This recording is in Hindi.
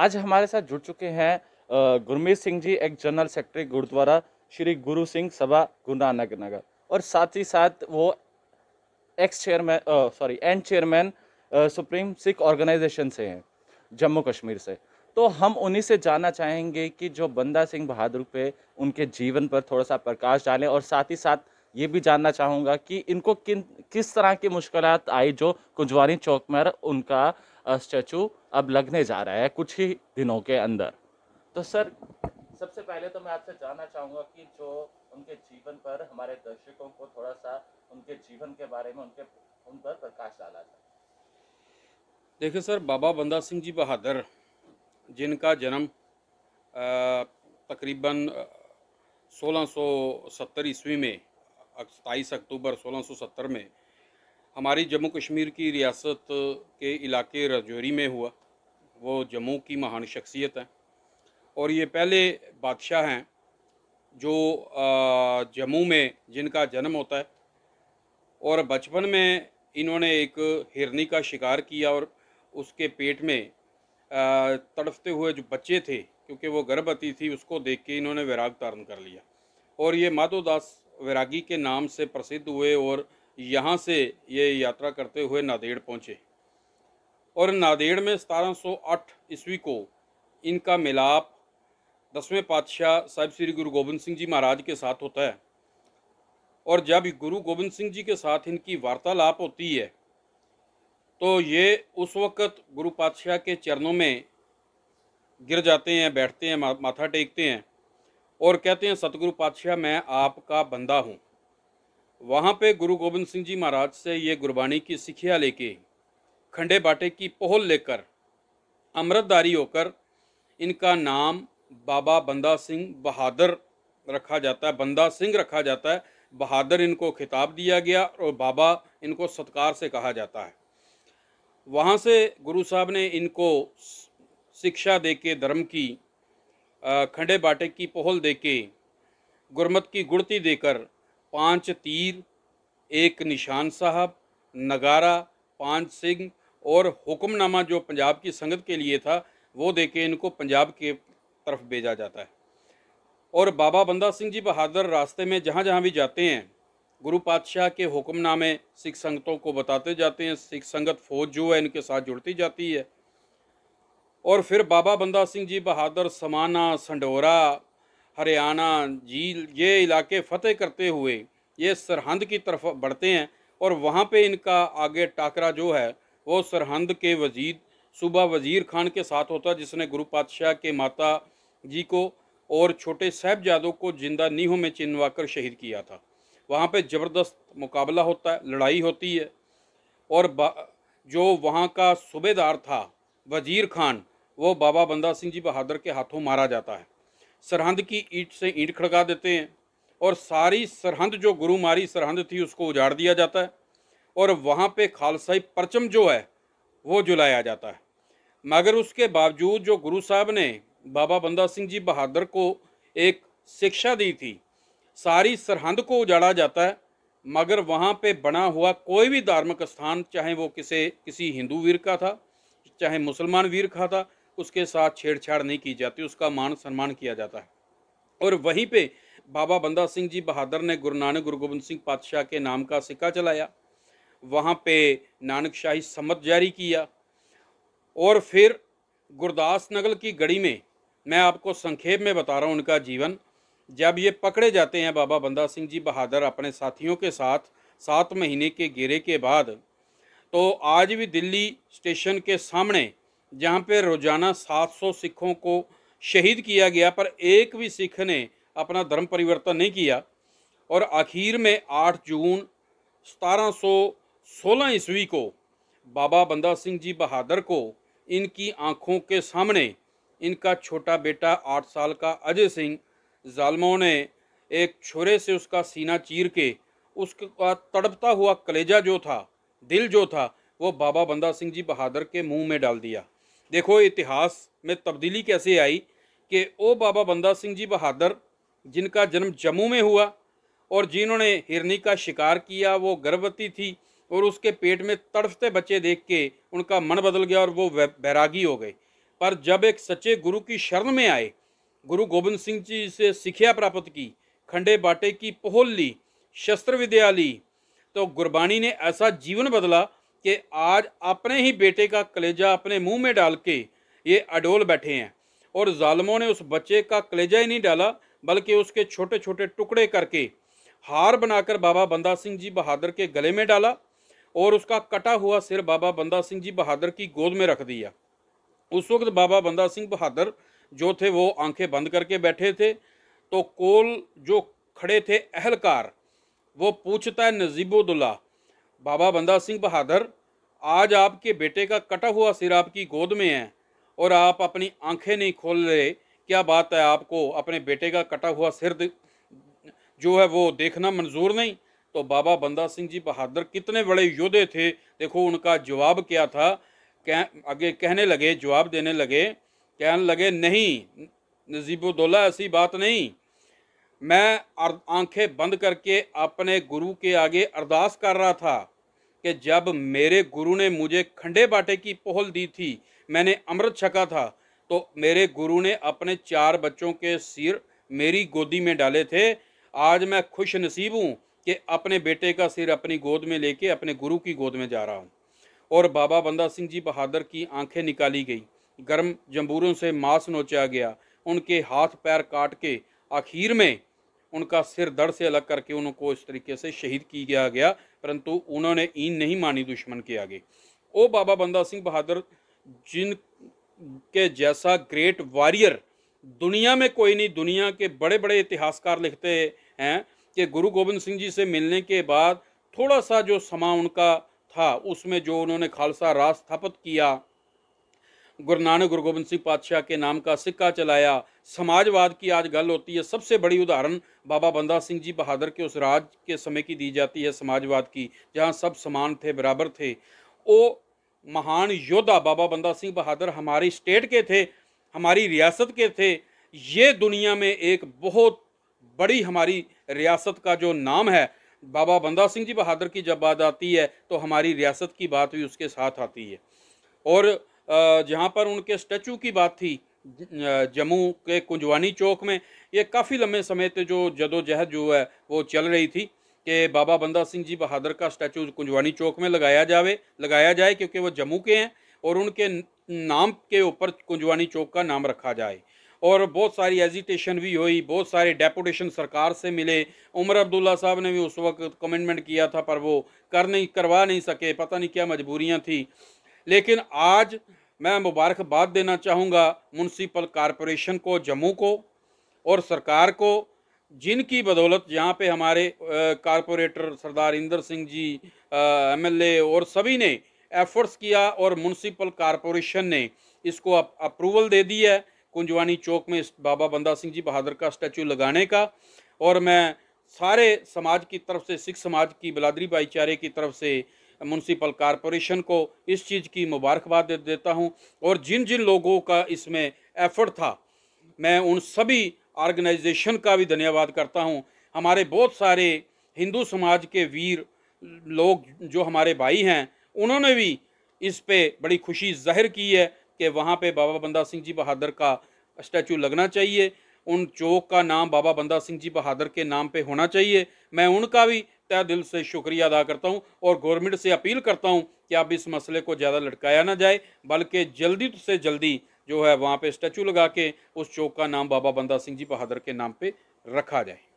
आज हमारे साथ जुड़ चुके हैं गुरमीत सिंह जी एक जनरल सेक्रेटरी गुरुद्वारा श्री गुरु सिंह सभा गुरु नानक नगर और साथ ही साथ वो ex chairman sorry and chairman supreme Sikh organisation से हैं जम्मू कश्मीर से तो हम उन्हीं से जानना चाहेंगे कि जो बंदा सिंह बहादुर पे उनके जीवन पर थोड़ा सा प्रकाश डालें और साथ ही साथ ये भी जानना चाहूँगा कि इनको किन किस तरह की मुश्किल आई जो कुंजवानी चौक में उनका स्टैचू अब लगने जा रहा है कुछ ही दिनों के अंदर तो सर सबसे पहले तो मैं आपसे जानना चाहूँगा कि जो उनके जीवन पर हमारे दर्शकों को थोड़ा सा उनके जीवन के बारे में उनके उन पर प्रकाश डाला जाए देखिए सर बाबा बंदा सिंह जी बहादुर जिनका जन्म तकरीबन 1670 ईस्वी में सत्ताईस अक्टूबर 1670 में हमारी जम्मू कश्मीर की रियासत के इलाके रजौरी में हुआ वो जम्मू की महान शख्सियत हैं और ये पहले बादशाह हैं जो जम्मू में जिनका जन्म होता है और बचपन में इन्होंने एक हिरनी का शिकार किया और उसके पेट में तड़फते हुए जो बच्चे थे क्योंकि वो गर्भवती थी उसको देख के इन्होंने वैराग धारण कर लिया और ये माधोदास वैरागी के नाम से प्रसिद्ध हुए और यहाँ से ये यात्रा करते हुए नादेड़ पहुँचे और नादेड़ में 1708 ईस्वी को इनका मिलाप दसवें पातशाह साहिब श्री गुरु गोबिंद सिंह जी महाराज के साथ होता है और जब गुरु गोबिंद सिंह जी के साथ इनकी वार्तालाप होती है तो ये उस वक़्त गुरु पातशाह के चरणों में गिर जाते हैं बैठते हैं माथा टेकते हैं और कहते हैं सतगुरु पातशाह मैं आपका बंदा हूँ वहाँ पे गुरु गोविंद सिंह जी महाराज से ये गुरबाणी की सिखिया लेके खंडे बाटे की पहल लेकर अमृतदारी होकर इनका नाम बाबा बंदा सिंह बहादुर रखा जाता है बंदा सिंह रखा जाता है बहादुर इनको खिताब दिया गया और बाबा इनको सत्कार से कहा जाता है वहाँ से गुरु साहब ने इनको शिक्षा दे के धर्म की खंडे बाटे की पहल दे के गुरमत की गुड़ती देकर पांच तीर एक निशान साहब नगारा पांच सिंह और हुक्मनामा जो पंजाब की संगत के लिए था वो दे के इनको पंजाब के तरफ भेजा जाता है और बाबा बंदा सिंह जी बहादुर रास्ते में जहाँ जहाँ भी जाते हैं गुरु पातशाह के हुक्मनामे सिख संगतों को बताते जाते हैं सिख संगत फौज जो है इनके साथ जुड़ती जाती है और फिर बाबा बंदा सिंह जी बहादुर समाना संडोरा हरियाणा झील ये इलाके फतेह करते हुए ये सरहंद की तरफ बढ़ते हैं और वहाँ पे इनका आगे टाकरा जो है वो सरहंद के वजीद सूबा वज़ीर खान के साथ होता है जिसने गुरु पातशाह के माता जी को और छोटे साहबजादों को जिंदा नीहों में कर शहीद किया था वहाँ पे ज़बरदस्त मुकाबला होता है लड़ाई होती है और जो वहाँ का सूबेदार था वज़ीर खान वो बाबा बंदा सिंह जी बहादुर के हाथों मारा जाता है सरहंद की ईट से ईंट खड़का देते हैं और सारी सरहंद जो गुरुमारी सरहंद थी उसको उजाड़ दिया जाता है और वहाँ पे खालसाई परचम जो है वो जुलाया जाता है मगर उसके बावजूद जो गुरु साहब ने बाबा बंदा सिंह जी बहादुर को एक शिक्षा दी थी सारी सरहंद को उजाड़ा जाता है मगर वहाँ पे बना हुआ कोई भी धार्मिक स्थान चाहे वो किसी किसी हिंदू वीर का था चाहे मुसलमान वीर का था उसके साथ छेड़छाड़ नहीं की जाती उसका मान सम्मान किया जाता है और वहीं पे बाबा बंदा सिंह जी बहादुर ने गुरु नानक गुरु गोबिंद सिंह पातशाह के नाम का सिक्का चलाया वहाँ पे नानक शाही सम्मत जारी किया और फिर गुरदास नगर की गड़ी में मैं आपको संक्षेप में बता रहा हूँ उनका जीवन जब ये पकड़े जाते हैं बाबा बंदा सिंह जी बहादुर अपने साथियों के साथ सात महीने के घेरे के बाद तो आज भी दिल्ली स्टेशन के सामने जहाँ पे रोज़ाना 700 सिखों को शहीद किया गया पर एक भी सिख ने अपना धर्म परिवर्तन नहीं किया और आखिर में 8 जून सोलह ईस्वी को बाबा बंदा सिंह जी बहादुर को इनकी आंखों के सामने इनका छोटा बेटा आठ साल का अजय सिंह जालमों ने एक छोरे से उसका सीना चीर के उसका तड़पता हुआ कलेजा जो था दिल जो था वो बाबा बंदा सिंह जी बहादुर के मुंह में डाल दिया देखो इतिहास में तब्दीली कैसे आई कि ओ बाबा बंदा सिंह जी बहादुर जिनका जन्म जम्मू में हुआ और जिन्होंने हिरनी का शिकार किया वो गर्भवती थी और उसके पेट में तड़फते बच्चे देख के उनका मन बदल गया और वो बैरागी हो गए पर जब एक सच्चे गुरु की शरण में आए गुरु गोबिंद सिंह जी से सिखिया प्राप्त की खंडे बाटे की पहोल ली शस्त्र विद्या ली तो गुरबाणी ने ऐसा जीवन बदला कि आज अपने ही बेटे का कलेजा अपने मुंह में डाल के ये अडोल बैठे हैं और ालमों ने उस बच्चे का कलेजा ही नहीं डाला बल्कि उसके छोटे छोटे टुकड़े करके हार बनाकर बाबा बंदा सिंह जी बहादुर के गले में डाला और उसका कटा हुआ सिर बाबा बंदा सिंह जी बहादुर की गोद में रख दिया उस वक्त बाबा बंदा सिंह बहादुर जो थे वो आंखें बंद करके बैठे थे तो कोल जो खड़े थे अहलकार वो पूछता है नजीबुल्ला बाबा बंदा सिंह बहादुर आज आपके बेटे का कटा हुआ सिर आपकी गोद में है और आप अपनी आंखें नहीं खोल रहे क्या बात है आपको अपने बेटे का कटा हुआ सिर जो है वो देखना मंजूर नहीं तो बाबा बंदा सिंह जी बहादुर कितने बड़े योद्धे थे देखो उनका जवाब क्या था कह आगे कहने लगे जवाब देने लगे कहने लगे नहीं नजीबुद्दौला ऐसी बात नहीं मैं आंखें बंद करके अपने गुरु के आगे अरदास कर रहा था कि जब मेरे गुरु ने मुझे खंडे बाटे की पहल दी थी मैंने अमृत छका था तो मेरे गुरु ने अपने चार बच्चों के सिर मेरी गोदी में डाले थे आज मैं खुश नसीब हूँ कि अपने बेटे का सिर अपनी गोद में लेके अपने गुरु की गोद में जा रहा हूँ और बाबा बंदा सिंह जी बहादुर की आंखें निकाली गई गर्म जम्बूरों से मांस नोचा गया उनके हाथ पैर काट के आखिर में उनका सिर दड़ से अलग करके उनको इस तरीके से शहीद की गया गया परंतु उन्होंने ईन नहीं मानी दुश्मन के आगे ओ बाबा बंदा सिंह बहादुर जिन के जैसा ग्रेट वॉरियर दुनिया में कोई नहीं दुनिया के बड़े बड़े इतिहासकार लिखते हैं कि गुरु गोबिंद सिंह जी से मिलने के बाद थोड़ा सा जो समा उनका था उसमें जो उन्होंने खालसा राज स्थापित किया गुरु नानक गुरु गोबिंद सिंह पातशाह के नाम का सिक्का चलाया समाजवाद की आज गल होती है सबसे बड़ी उदाहरण बाबा बंदा सिंह जी बहादुर के उस राज के समय की दी जाती है समाजवाद की जहाँ सब समान थे बराबर थे वो महान योद्धा बाबा बंदा सिंह बहादुर हमारी स्टेट के थे हमारी रियासत के थे ये दुनिया में एक बहुत बड़ी हमारी रियासत का जो नाम है बाबा बंदा सिंह जी बहादुर की जब बात आती है तो हमारी रियासत की बात भी उसके साथ आती है और जहाँ पर उनके स्टैचू की बात थी जम्मू के कुंजवानी चौक में ये काफ़ी लंबे समय से जो जदोजहद जो है वो चल रही थी कि बाबा बंदा सिंह जी बहादुर का स्टैचू कुंजवानी चौक में लगाया जावे लगाया जाए क्योंकि वो जम्मू के हैं और उनके नाम के ऊपर कुंजवानी चौक का नाम रखा जाए और बहुत सारी एजिटेशन भी हुई बहुत सारे डेपुटेशन सरकार से मिले उमर अब्दुल्ला साहब ने भी उस वक्त कमेंटमेंट किया था पर वो कर नहीं करवा नहीं सके पता नहीं क्या मजबूरियाँ थी लेकिन आज मैं मुबारकबाद देना चाहूँगा मुंसिपल कॉरपोरेशन को जम्मू को और सरकार को जिनकी बदौलत यहाँ पे हमारे कॉरपोरेटर सरदार इंदर सिंह जी एमएलए और सभी ने एफर्ट्स किया और मुंसिपल कॉरपोरेशन ने इसको अप्रूवल दे दी है कुंजवानी चौक में इस बाबा बंदा सिंह जी बहादुर का स्टैचू लगाने का और मैं सारे समाज की तरफ से सिख समाज की बिलादरी भाईचारे की तरफ से म्यूनसिपल कॉरपोरेशन को इस चीज़ की मुबारकबाद दे देता हूँ और जिन जिन लोगों का इसमें एफर्ट था मैं उन सभी ऑर्गेनाइजेशन का भी धन्यवाद करता हूँ हमारे बहुत सारे हिंदू समाज के वीर लोग जो हमारे भाई हैं उन्होंने भी इस पे बड़ी खुशी जाहिर की है कि वहाँ पे बाबा बंदा सिंह जी बहादुर का स्टैचू लगना चाहिए उन चौक का नाम बाबा बंदा सिंह जी बहादुर के नाम पे होना चाहिए मैं उनका भी तय दिल से शुक्रिया अदा करता हूँ और गवर्नमेंट से अपील करता हूँ कि आप इस मसले को ज़्यादा लटकाया ना जाए बल्कि जल्दी से जल्दी जो है वहाँ पे स्टैचू लगा के उस चौक का नाम बाबा बंदा सिंह जी बहादुर के नाम पे रखा जाए